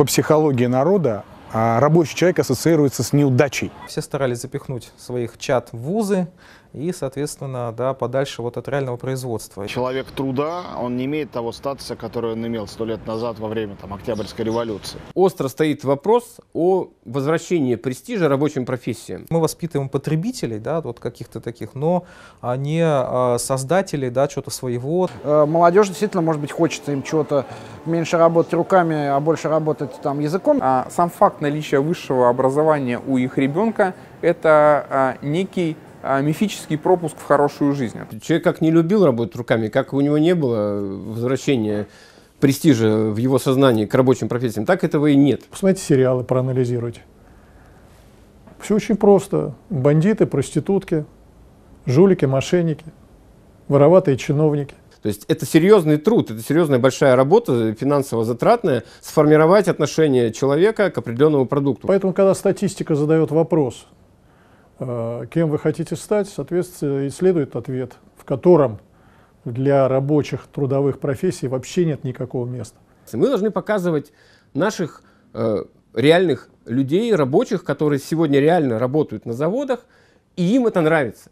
по психологии народа а рабочий человек ассоциируется с неудачей. Все старались запихнуть своих чат в вузы и, соответственно, да, подальше вот от реального производства. Человек труда, он не имеет того статуса, который он имел сто лет назад во время там, Октябрьской революции. Остро стоит вопрос о возвращении престижа рабочим профессиям. Мы воспитываем потребителей, да, вот каких-то таких, но а, не а, создателей, да, чего-то своего. Э, молодежь действительно, может быть, хочется им чего-то меньше работать руками, а больше работать там языком. А сам факт наличия высшего образования у их ребенка – это а, некий а, мифический пропуск в хорошую жизнь. Человек как не любил работать руками, как у него не было возвращения престижа в его сознании к рабочим профессиям, так этого и нет. Посмотрите сериалы, проанализируйте. Все очень просто. Бандиты, проститутки, жулики, мошенники, вороватые чиновники. То есть это серьезный труд, это серьезная большая работа, финансово затратная, сформировать отношение человека к определенному продукту. Поэтому, когда статистика задает вопрос, э, кем вы хотите стать, соответственно, и следует ответ, в котором для рабочих трудовых профессий вообще нет никакого места. Мы должны показывать наших э, реальных людей, рабочих, которые сегодня реально работают на заводах, и им это нравится.